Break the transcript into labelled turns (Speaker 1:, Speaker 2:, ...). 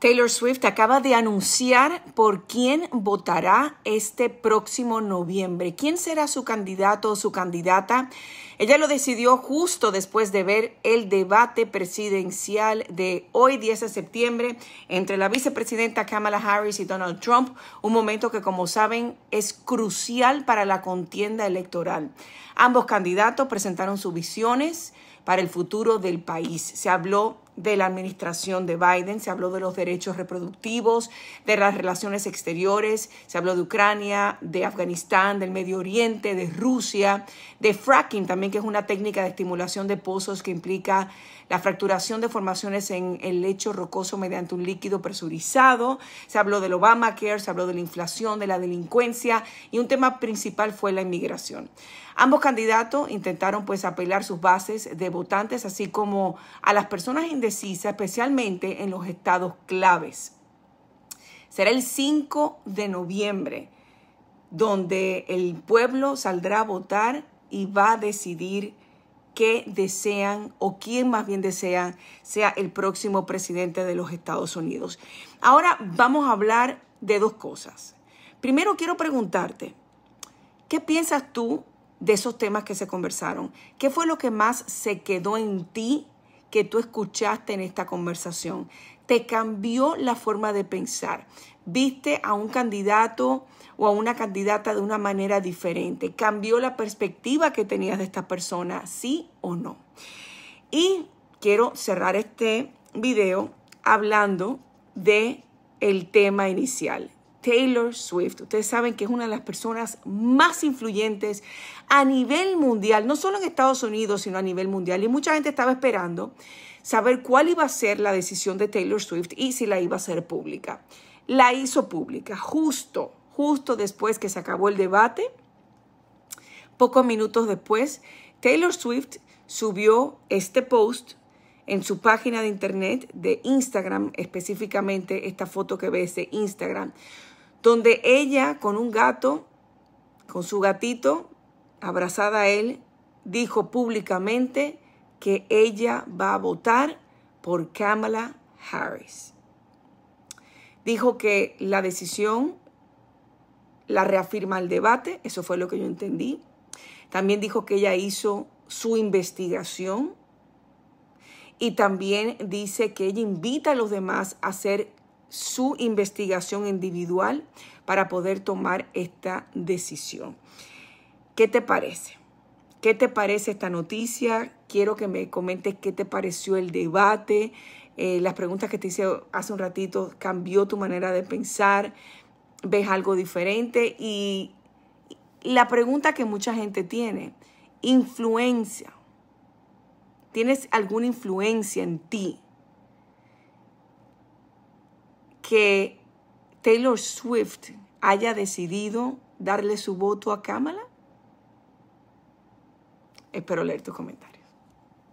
Speaker 1: Taylor Swift acaba de anunciar por quién votará este próximo noviembre. ¿Quién será su candidato o su candidata? Ella lo decidió justo después de ver el debate presidencial de hoy 10 de septiembre entre la vicepresidenta Kamala Harris y Donald Trump, un momento que como saben es crucial para la contienda electoral. Ambos candidatos presentaron sus visiones, para el futuro del país. Se habló de la administración de Biden, se habló de los derechos reproductivos, de las relaciones exteriores, se habló de Ucrania, de Afganistán, del Medio Oriente, de Rusia, de fracking también, que es una técnica de estimulación de pozos que implica la fracturación de formaciones en el lecho rocoso mediante un líquido presurizado, se habló del Obamacare, se habló de la inflación, de la delincuencia y un tema principal fue la inmigración. Ambos candidatos intentaron pues apelar sus bases de votantes, así como a las personas indecisas, especialmente en los estados claves. Será el 5 de noviembre, donde el pueblo saldrá a votar y va a decidir qué desean o quién más bien desean sea el próximo presidente de los Estados Unidos. Ahora vamos a hablar de dos cosas. Primero quiero preguntarte, ¿qué piensas tú de esos temas que se conversaron. ¿Qué fue lo que más se quedó en ti que tú escuchaste en esta conversación? Te cambió la forma de pensar. Viste a un candidato o a una candidata de una manera diferente. Cambió la perspectiva que tenías de esta persona, sí o no. Y quiero cerrar este video hablando de el tema inicial, Taylor Swift. Ustedes saben que es una de las personas más influyentes a nivel mundial, no solo en Estados Unidos, sino a nivel mundial. Y mucha gente estaba esperando saber cuál iba a ser la decisión de Taylor Swift y si la iba a hacer pública. La hizo pública justo, justo después que se acabó el debate. Pocos minutos después, Taylor Swift subió este post en su página de internet de Instagram, específicamente esta foto que ves de Instagram, donde ella con un gato, con su gatito, abrazada a él, dijo públicamente que ella va a votar por Kamala Harris. Dijo que la decisión la reafirma el debate, eso fue lo que yo entendí. También dijo que ella hizo su investigación y también dice que ella invita a los demás a hacer su investigación individual para poder tomar esta decisión. ¿Qué te parece? ¿Qué te parece esta noticia? Quiero que me comentes qué te pareció el debate, eh, las preguntas que te hice hace un ratito, cambió tu manera de pensar, ves algo diferente y la pregunta que mucha gente tiene, influencia. ¿Tienes alguna influencia en ti? que Taylor Swift haya decidido darle su voto a Kamala? Espero leer tus comentarios.